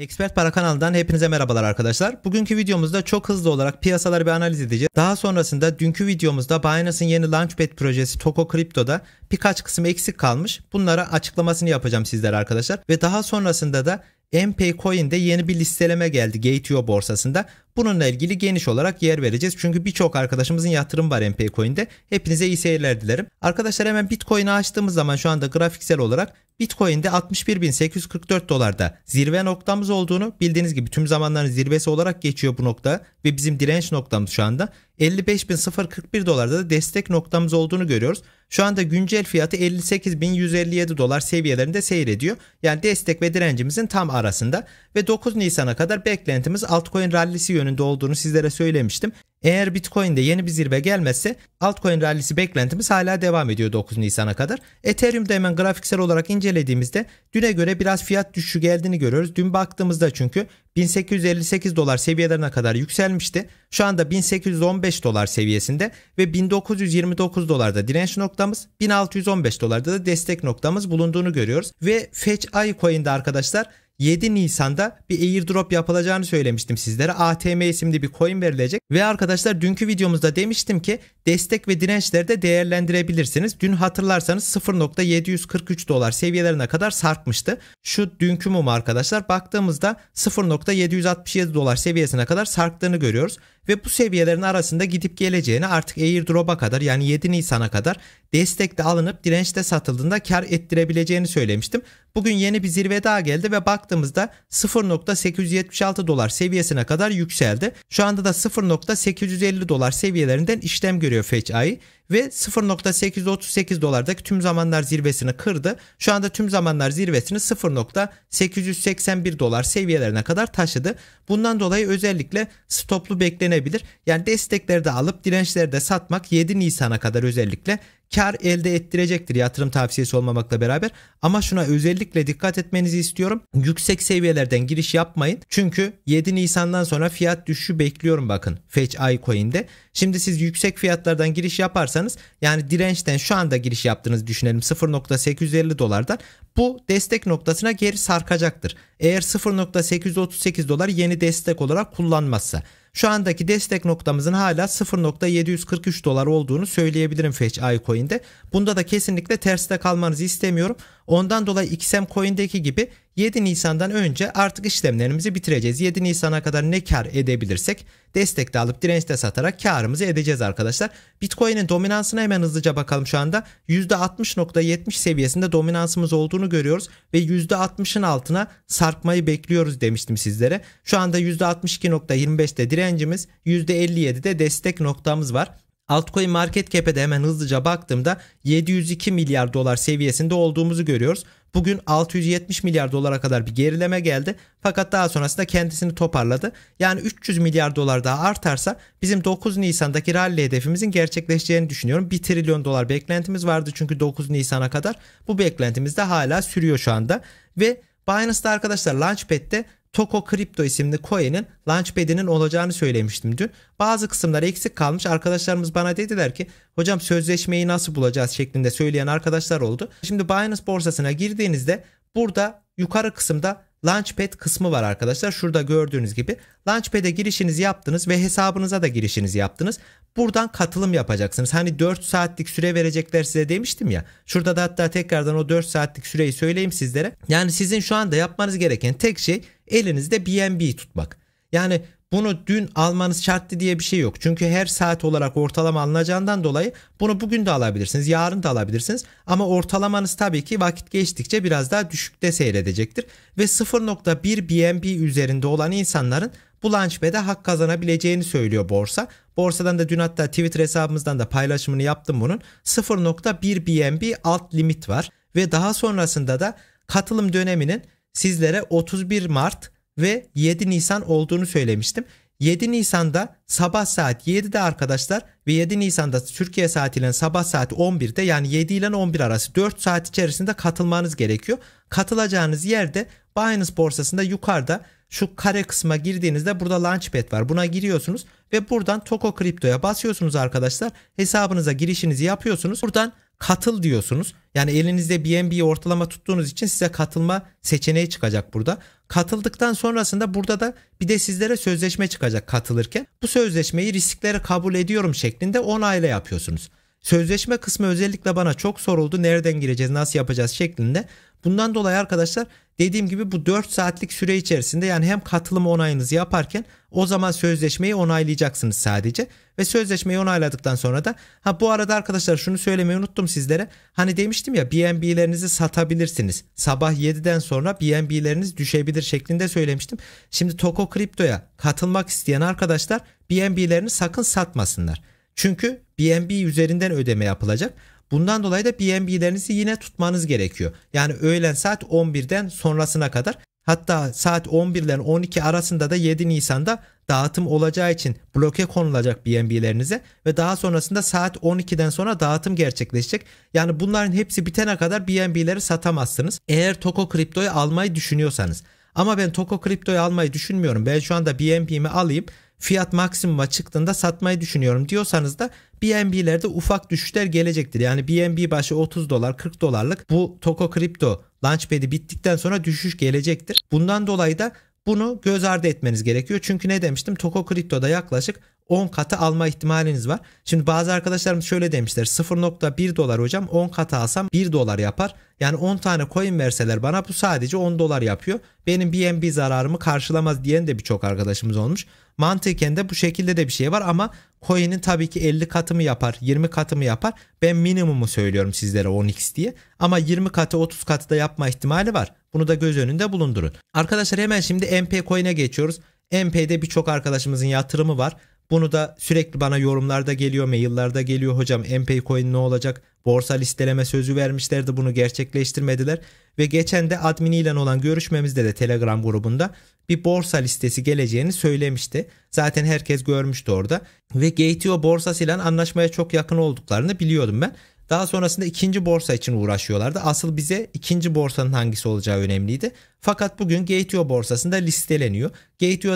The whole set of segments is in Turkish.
Expert Para kanalından hepinize merhabalar arkadaşlar. Bugünkü videomuzda çok hızlı olarak piyasaları bir analiz edeceğiz. Daha sonrasında dünkü videomuzda Binance'ın yeni Launchpad projesi Toko Crypto'da birkaç kısım eksik kalmış. Bunlara açıklamasını yapacağım sizlere arkadaşlar. Ve daha sonrasında da MP Coin'de yeni bir listeleme geldi Gate.io borsasında. Bununla ilgili geniş olarak yer vereceğiz. Çünkü birçok arkadaşımızın yatırım var MP Coin'de. Hepinize iyi seyirler dilerim. Arkadaşlar hemen Bitcoin'i açtığımız zaman şu anda grafiksel olarak Bitcoin'de 61.844 dolarda zirve noktamız olduğunu bildiğiniz gibi tüm zamanların zirvesi olarak geçiyor bu nokta ve bizim direnç noktamız şu anda 55.041 dolarda da destek noktamız olduğunu görüyoruz. Şu anda güncel fiyatı 58.157 dolar seviyelerinde seyrediyor. Yani destek ve direncimizin tam arasında ve 9 Nisan'a kadar beklentimiz altcoin rallisi yönünde olduğunu sizlere söylemiştim. Eğer Bitcoin'de yeni bir zirve gelmezse altcoin rallisi beklentimiz hala devam ediyor 9 Nisan'a kadar. Ethereum'da hemen grafiksel olarak incelediğimizde düne göre biraz fiyat düşüşü geldiğini görüyoruz. Dün baktığımızda çünkü 1858 dolar seviyelerine kadar yükselmişti. Şu anda 1815 dolar seviyesinde ve 1929 dolarda direnç noktamız, 1615 dolarda da destek noktamız bulunduğunu görüyoruz. Ve Fetch iCoin'de arkadaşlar 7 Nisan'da bir airdrop yapılacağını söylemiştim sizlere. ATM isimli bir coin verilecek ve arkadaşlar dünkü videomuzda demiştim ki destek ve dirençleri de değerlendirebilirsiniz. Dün hatırlarsanız 0.743 dolar seviyelerine kadar sarkmıştı. Şu dünkü mum arkadaşlar baktığımızda 0.767 dolar seviyesine kadar sarktığını görüyoruz ve bu seviyelerin arasında gidip geleceğini artık airdrop'a kadar yani 7 Nisan'a kadar destekte alınıp dirençte satıldığında kar ettirebileceğini söylemiştim. Bugün yeni bir zirve daha geldi ve baktığımızda 0.876 dolar seviyesine kadar yükseldi. Şu anda da 0.850 dolar seviyelerinden işlem görüyor Fetch Ayı ve 0.838 dolardaki tüm zamanlar zirvesini kırdı. Şu anda tüm zamanlar zirvesini 0.881 dolar seviyelerine kadar taşıdı. Bundan dolayı özellikle stoplu beklenebilir. Yani destekleri de alıp dirençleri de satmak 7 Nisan'a kadar özellikle kar elde ettirecektir yatırım tavsiyesi olmamakla beraber. Ama şuna özellikle dikkat etmenizi istiyorum. Yüksek seviyelerden giriş yapmayın. Çünkü 7 Nisan'dan sonra fiyat düşüşü bekliyorum bakın Fetch iCoin'de. Şimdi siz yüksek fiyatlardan giriş yaparsanız yani dirençten şu anda giriş yaptığınızı düşünelim 0.850 dolardan bu destek noktasına geri sarkacaktır. Eğer 0.838 dolar yeni destek olarak kullanmazsa. Şu andaki destek noktamızın hala 0.743 dolar olduğunu söyleyebilirim Fetch iCoin'de. Bunda da kesinlikle terste kalmanızı istemiyorum. Ondan dolayı XM Coin'deki gibi 7 Nisan'dan önce artık işlemlerimizi bitireceğiz. 7 Nisan'a kadar ne kar edebilirsek destek de alıp direnç de satarak karımızı edeceğiz arkadaşlar. Bitcoin'in dominansına hemen hızlıca bakalım şu anda. %60.70 seviyesinde dominansımız olduğunu görüyoruz ve %60'ın altına sarkmayı bekliyoruz demiştim sizlere. Şu anda %62.25'te direncimiz, %57'de destek noktamız var. Altcoin market cap'e de hemen hızlıca baktığımda 702 milyar dolar seviyesinde olduğumuzu görüyoruz. Bugün 670 milyar dolara kadar bir gerileme geldi. Fakat daha sonrasında kendisini toparladı. Yani 300 milyar dolar daha artarsa bizim 9 Nisan'daki rally hedefimizin gerçekleşeceğini düşünüyorum. 1 trilyon dolar beklentimiz vardı çünkü 9 Nisan'a kadar. Bu beklentimiz de hala sürüyor şu anda. Ve Binance'da arkadaşlar Launchpad'de Toko Crypto isimli coin'in launchpad'inin olacağını söylemiştim dün. Bazı kısımlar eksik kalmış. Arkadaşlarımız bana dediler ki hocam sözleşmeyi nasıl bulacağız şeklinde söyleyen arkadaşlar oldu. Şimdi Binance borsasına girdiğinizde burada yukarı kısımda Launchpad kısmı var arkadaşlar. Şurada gördüğünüz gibi Launchpad'e girişiniz yaptınız ve hesabınıza da girişiniz yaptınız. Buradan katılım yapacaksınız. Hani 4 saatlik süre verecekler size demiştim ya. Şurada da hatta tekrardan o 4 saatlik süreyi söyleyeyim sizlere. Yani sizin şu anda yapmanız gereken tek şey elinizde BNB tutmak. Yani bunu dün almanız şartlı diye bir şey yok. Çünkü her saat olarak ortalama alınacağından dolayı bunu bugün de alabilirsiniz, yarın da alabilirsiniz. Ama ortalamanız tabii ki vakit geçtikçe biraz daha düşükte seyredecektir. Ve 0.1 BNB üzerinde olan insanların bu launchpad'e hak kazanabileceğini söylüyor borsa. Borsadan da dün hatta Twitter hesabımızdan da paylaşımını yaptım bunun. 0.1 BNB alt limit var ve daha sonrasında da katılım döneminin sizlere 31 Mart ve 7 Nisan olduğunu söylemiştim. 7 Nisan'da sabah saat 7'de arkadaşlar ve 7 Nisan'da Türkiye saatiyle sabah saat 11'de yani 7 ile 11 arası 4 saat içerisinde katılmanız gerekiyor. Katılacağınız yerde Binance borsasında yukarıda şu kare kısma girdiğinizde burada Launchpad var. Buna giriyorsunuz ve buradan Toko Kripto'ya basıyorsunuz arkadaşlar. Hesabınıza girişinizi yapıyorsunuz. Buradan katıl diyorsunuz. Yani elinizde BNB ortalama tuttuğunuz için size katılma seçeneği çıkacak burada. Katıldıktan sonrasında burada da bir de sizlere sözleşme çıkacak katılırken. Bu sözleşmeyi riskleri kabul ediyorum şeklinde onayla yapıyorsunuz. Sözleşme kısmı özellikle bana çok soruldu. Nereden gireceğiz, nasıl yapacağız şeklinde. Bundan dolayı arkadaşlar dediğim gibi bu 4 saatlik süre içerisinde yani hem katılım onayınızı yaparken o zaman sözleşmeyi onaylayacaksınız sadece ve sözleşmeyi onayladıktan sonra da ha bu arada arkadaşlar şunu söylemeyi unuttum sizlere. Hani demiştim ya BNB'lerinizi satabilirsiniz. Sabah 7'den sonra BNB'leriniz düşebilir şeklinde söylemiştim. Şimdi Toko Kripto'ya katılmak isteyen arkadaşlar BNB'lerini sakın satmasınlar. Çünkü BNB üzerinden ödeme yapılacak. Bundan dolayı da BNB'lerinizi yine tutmanız gerekiyor. Yani öğlen saat 11'den sonrasına kadar hatta saat 11 ile 12 arasında da 7 Nisan'da dağıtım olacağı için bloke konulacak BNB'lerinize ve daha sonrasında saat 12'den sonra dağıtım gerçekleşecek. Yani bunların hepsi bitene kadar BNB'leri satamazsınız. Eğer Toko Kripto'yu almayı düşünüyorsanız. Ama ben Toko Kripto'yu almayı düşünmüyorum. Ben şu anda BNB'mi alayım fiyat maksimuma çıktığında satmayı düşünüyorum diyorsanız da BNB'lerde ufak düşüşler gelecektir. Yani BNB başı 30 dolar 40 dolarlık bu Toko Kripto Launchpad'i bittikten sonra düşüş gelecektir. Bundan dolayı da bunu göz ardı etmeniz gerekiyor. Çünkü ne demiştim? Toko Kripto'da yaklaşık 10 katı alma ihtimaliniz var. Şimdi bazı arkadaşlarımız şöyle demişler 0.1 dolar hocam 10 katı alsam 1 dolar yapar. Yani 10 tane coin verseler bana bu sadece 10 dolar yapıyor. Benim BNB zararımı karşılamaz diyen de birçok arkadaşımız olmuş. Mantıken de bu şekilde de bir şey var ama coin'in tabii ki 50 katı mı yapar 20 katı mı yapar ben minimumu söylüyorum sizlere 10x diye ama 20 katı 30 katı da yapma ihtimali var bunu da göz önünde bulundurun. Arkadaşlar hemen şimdi MP coin'e geçiyoruz. MP'de birçok arkadaşımızın yatırımı var. Bunu da sürekli bana yorumlarda geliyor, maillerde geliyor. Hocam MP coin ne olacak? borsa listeleme sözü vermişlerdi bunu gerçekleştirmediler. Ve geçen de adminiyle olan görüşmemizde de Telegram grubunda bir borsa listesi geleceğini söylemişti. Zaten herkes görmüştü orada. Ve GTO borsasıyla anlaşmaya çok yakın olduklarını biliyordum ben. Daha sonrasında ikinci borsa için uğraşıyorlardı. Asıl bize ikinci borsanın hangisi olacağı önemliydi. Fakat bugün Gateway borsasında listeleniyor.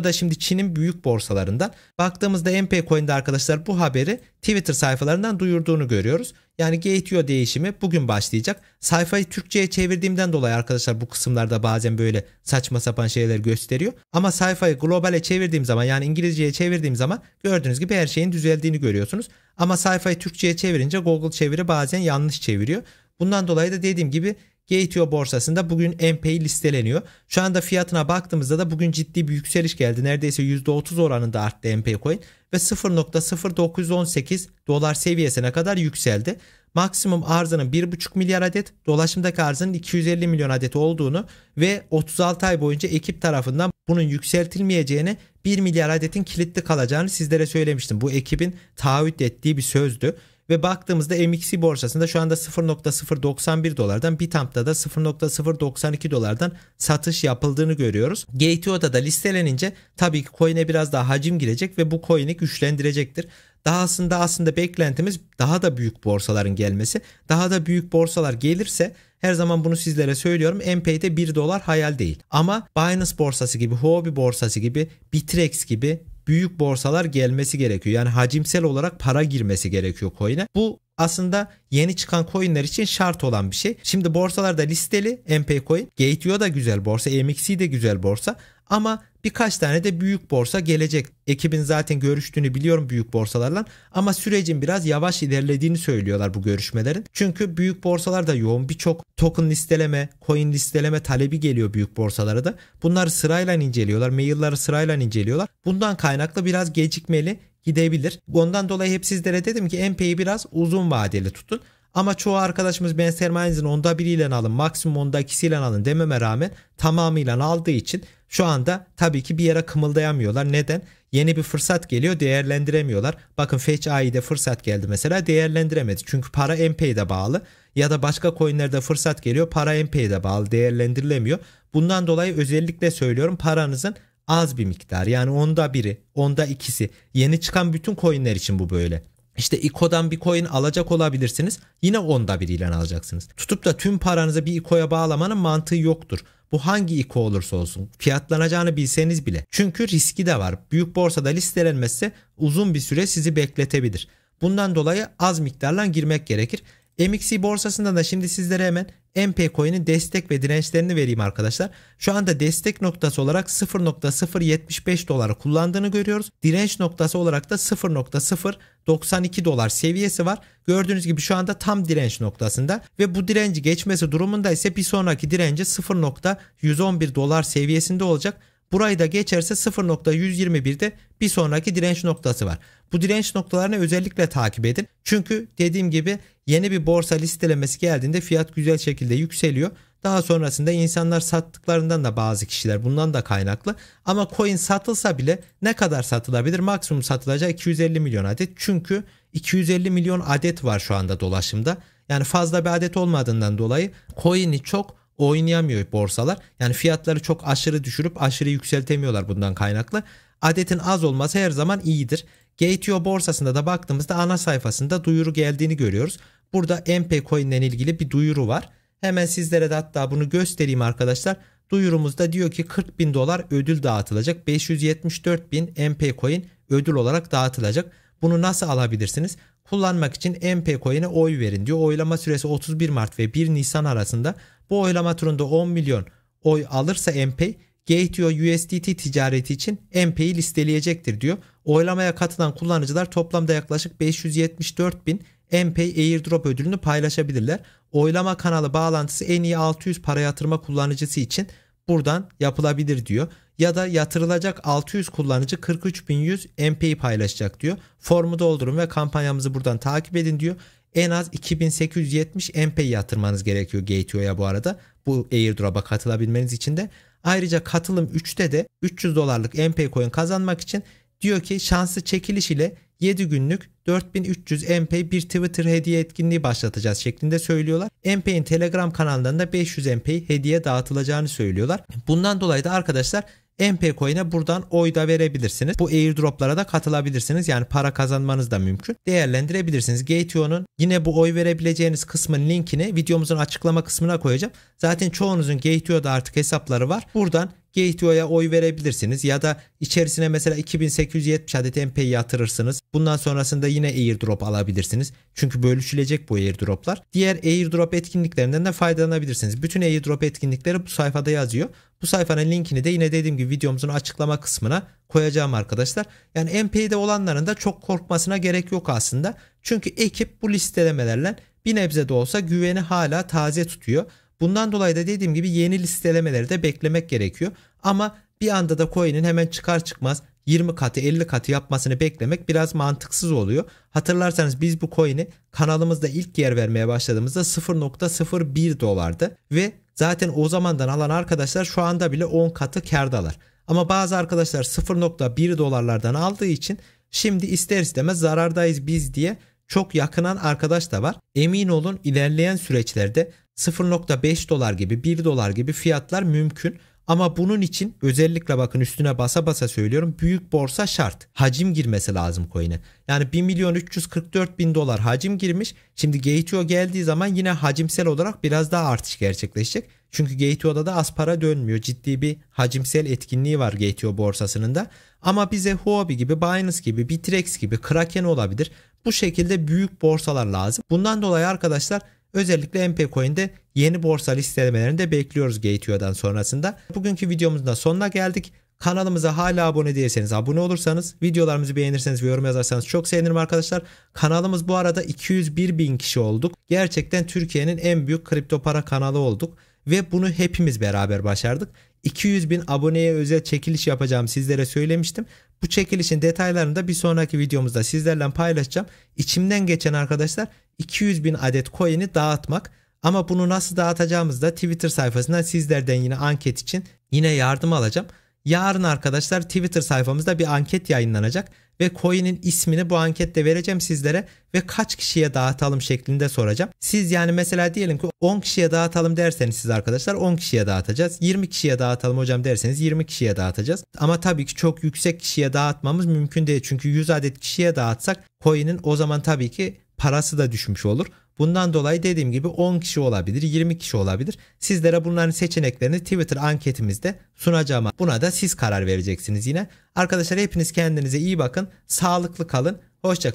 da şimdi Çin'in büyük borsalarından. Baktığımızda MP Coin'de arkadaşlar bu haberi Twitter sayfalarından duyurduğunu görüyoruz. Yani Gateway değişimi bugün başlayacak. Sayfayı Türkçe'ye çevirdiğimden dolayı arkadaşlar bu kısımlarda bazen böyle saçma sapan şeyler gösteriyor. Ama sayfayı globale çevirdiğim zaman yani İngilizce'ye çevirdiğim zaman gördüğünüz gibi her şeyin düzeldiğini görüyorsunuz. Ama sayfayı Türkçe'ye çevirince Google çeviri bazen yanlış çeviriyor. Bundan dolayı da dediğim gibi Gateway borsasında bugün MPI listeleniyor. Şu anda fiyatına baktığımızda da bugün ciddi bir yükseliş geldi. Neredeyse %30 oranında arttı MP coin ve 0.0918 dolar seviyesine kadar yükseldi. Maksimum arzının 1.5 milyar adet, dolaşımdaki arzının 250 milyon adet olduğunu ve 36 ay boyunca ekip tarafından bunun yükseltilmeyeceğini 1 milyar adetin kilitli kalacağını sizlere söylemiştim. Bu ekibin taahhüt ettiği bir sözdü ve baktığımızda MXC borsasında şu anda 0.091 dolardan Bitamp'ta da 0.092 dolardan satış yapıldığını görüyoruz. GTO'da da listelenince tabii ki coin'e biraz daha hacim girecek ve bu coin'i güçlendirecektir. Daha aslında aslında beklentimiz daha da büyük borsaların gelmesi. Daha da büyük borsalar gelirse her zaman bunu sizlere söylüyorum. MP'de 1 dolar hayal değil. Ama Binance borsası gibi, Huobi borsası gibi, Bitrex gibi büyük borsalar gelmesi gerekiyor. Yani hacimsel olarak para girmesi gerekiyor coin'e. Bu aslında yeni çıkan coinler için şart olan bir şey. Şimdi borsalarda listeli MP coin. Gateo da güzel borsa. MXC de güzel borsa. Ama birkaç tane de büyük borsa gelecek. Ekibin zaten görüştüğünü biliyorum büyük borsalarla ama sürecin biraz yavaş ilerlediğini söylüyorlar bu görüşmelerin. Çünkü büyük borsalar da yoğun birçok token listeleme, coin listeleme talebi geliyor büyük borsalara da. Bunları sırayla inceliyorlar, mailleri sırayla inceliyorlar. Bundan kaynaklı biraz gecikmeli gidebilir. Ondan dolayı hep sizlere dedim ki MP'yi biraz uzun vadeli tutun. Ama çoğu arkadaşımız ben sermayenizin onda biriyle alın maksimum onda ikisiyle alın dememe rağmen tamamıyla aldığı için şu anda tabii ki bir yere kımıldayamıyorlar. Neden? Yeni bir fırsat geliyor değerlendiremiyorlar. Bakın Fetch AI'de fırsat geldi mesela değerlendiremedi. Çünkü para MP'ye bağlı ya da başka coinlerde fırsat geliyor para MP'ye bağlı değerlendirilemiyor. Bundan dolayı özellikle söylüyorum paranızın az bir miktar yani onda biri onda ikisi yeni çıkan bütün coinler için bu böyle. İşte ICO'dan bir coin alacak olabilirsiniz. Yine onda biriyle alacaksınız. Tutup da tüm paranızı bir ICO'ya bağlamanın mantığı yoktur. Bu hangi İKO olursa olsun fiyatlanacağını bilseniz bile. Çünkü riski de var. Büyük borsada listelenmezse uzun bir süre sizi bekletebilir. Bundan dolayı az miktarla girmek gerekir. MXC borsasında da şimdi sizlere hemen MP coin'in destek ve dirençlerini vereyim arkadaşlar. Şu anda destek noktası olarak 0.075 doları kullandığını görüyoruz. Direnç noktası olarak da 0.092 dolar seviyesi var. Gördüğünüz gibi şu anda tam direnç noktasında ve bu direnci geçmesi durumunda ise bir sonraki direnci 0.111 dolar seviyesinde olacak. Burayı da geçerse 0.121'de bir sonraki direnç noktası var. Bu direnç noktalarını özellikle takip edin. Çünkü dediğim gibi yeni bir borsa listelemesi geldiğinde fiyat güzel şekilde yükseliyor. Daha sonrasında insanlar sattıklarından da bazı kişiler bundan da kaynaklı. Ama coin satılsa bile ne kadar satılabilir? Maksimum satılacağı 250 milyon adet. Çünkü 250 milyon adet var şu anda dolaşımda. Yani fazla bir adet olmadığından dolayı coin'i çok oynayamıyor borsalar. Yani fiyatları çok aşırı düşürüp aşırı yükseltemiyorlar bundan kaynaklı. Adetin az olması her zaman iyidir. GTO borsasında da baktığımızda ana sayfasında duyuru geldiğini görüyoruz. Burada MP Coin ilgili bir duyuru var. Hemen sizlere de hatta bunu göstereyim arkadaşlar. Duyurumuzda diyor ki 40 bin dolar ödül dağıtılacak. 574 bin MP Coin ödül olarak dağıtılacak. Bunu nasıl alabilirsiniz? kullanmak için MP coin'e oy verin diyor. Oylama süresi 31 Mart ve 1 Nisan arasında. Bu oylama turunda 10 milyon oy alırsa MP Gateo USDT ticareti için MP'yi listeleyecektir diyor. Oylamaya katılan kullanıcılar toplamda yaklaşık 574 bin MP airdrop ödülünü paylaşabilirler. Oylama kanalı bağlantısı en iyi 600 para yatırma kullanıcısı için buradan yapılabilir diyor. Ya da yatırılacak 600 kullanıcı 43100 MP'yi paylaşacak diyor. Formu doldurun ve kampanyamızı buradan takip edin diyor. En az 2870 MP yatırmanız gerekiyor Gateo'ya bu arada. Bu airdrop'a katılabilmeniz için de. Ayrıca katılım 3'te de 300 dolarlık MP coin kazanmak için diyor ki şanslı çekiliş ile 7 günlük 4300 MP bir Twitter hediye etkinliği başlatacağız şeklinde söylüyorlar. MP'in Telegram kanallarında 500 MP hediye dağıtılacağını söylüyorlar. Bundan dolayı da arkadaşlar MP coin'e buradan oy da verebilirsiniz. Bu airdroplara da katılabilirsiniz. Yani para kazanmanız da mümkün. Değerlendirebilirsiniz. Gateo'nun yine bu oy verebileceğiniz kısmın linkini videomuzun açıklama kısmına koyacağım. Zaten çoğunuzun Gateo'da artık hesapları var. Buradan GTO'ya oy verebilirsiniz ya da içerisine mesela 2870 adet MP yatırırsınız. Bundan sonrasında yine airdrop alabilirsiniz. Çünkü bölüşülecek bu airdroplar. Diğer airdrop etkinliklerinden de faydalanabilirsiniz. Bütün airdrop etkinlikleri bu sayfada yazıyor. Bu sayfanın linkini de yine dediğim gibi videomuzun açıklama kısmına koyacağım arkadaşlar. Yani MP'de olanların da çok korkmasına gerek yok aslında. Çünkü ekip bu listelemelerle bir nebze de olsa güveni hala taze tutuyor. Bundan dolayı da dediğim gibi yeni listelemeleri de beklemek gerekiyor. Ama bir anda da coin'in hemen çıkar çıkmaz 20 katı 50 katı yapmasını beklemek biraz mantıksız oluyor. Hatırlarsanız biz bu coin'i kanalımızda ilk yer vermeye başladığımızda 0.01 dolardı ve zaten o zamandan alan arkadaşlar şu anda bile 10 katı kardalar. Ama bazı arkadaşlar 0.1 dolarlardan aldığı için şimdi ister istemez zarardayız biz diye çok yakınan arkadaş da var. Emin olun ilerleyen süreçlerde 0.5 dolar gibi 1 dolar gibi fiyatlar mümkün. Ama bunun için özellikle bakın üstüne basa basa söylüyorum büyük borsa şart. Hacim girmesi lazım coin'e. Yani 1 milyon 344 bin dolar hacim girmiş. Şimdi GTO geldiği zaman yine hacimsel olarak biraz daha artış gerçekleşecek. Çünkü GTO'da da az para dönmüyor. Ciddi bir hacimsel etkinliği var GTO borsasının da. Ama bize Huobi gibi, Binance gibi, Bitrex gibi, Kraken olabilir. Bu şekilde büyük borsalar lazım. Bundan dolayı arkadaşlar Özellikle MP Coin'de yeni borsa listelemelerini de bekliyoruz Gateio'dan sonrasında. Bugünkü videomuzun da sonuna geldik. Kanalımıza hala abone değilseniz abone olursanız, videolarımızı beğenirseniz ve yorum yazarsanız çok sevinirim arkadaşlar. Kanalımız bu arada 201 bin kişi olduk. Gerçekten Türkiye'nin en büyük kripto para kanalı olduk. Ve bunu hepimiz beraber başardık. 200 bin aboneye özel çekiliş yapacağım sizlere söylemiştim. Bu çekilişin detaylarını da bir sonraki videomuzda sizlerle paylaşacağım. İçimden geçen arkadaşlar 200 bin adet coin'i dağıtmak. Ama bunu nasıl dağıtacağımızı da Twitter sayfasından sizlerden yine anket için yine yardım alacağım. Yarın arkadaşlar Twitter sayfamızda bir anket yayınlanacak ve coin'in ismini bu ankette vereceğim sizlere ve kaç kişiye dağıtalım şeklinde soracağım. Siz yani mesela diyelim ki 10 kişiye dağıtalım derseniz siz arkadaşlar 10 kişiye dağıtacağız. 20 kişiye dağıtalım hocam derseniz 20 kişiye dağıtacağız. Ama tabii ki çok yüksek kişiye dağıtmamız mümkün değil. Çünkü 100 adet kişiye dağıtsak coin'in o zaman tabii ki parası da düşmüş olur. Bundan dolayı dediğim gibi 10 kişi olabilir, 20 kişi olabilir. Sizlere bunların seçeneklerini Twitter anketimizde sunacağım. Buna da siz karar vereceksiniz yine. Arkadaşlar hepiniz kendinize iyi bakın. Sağlıklı kalın. Hoşçakalın.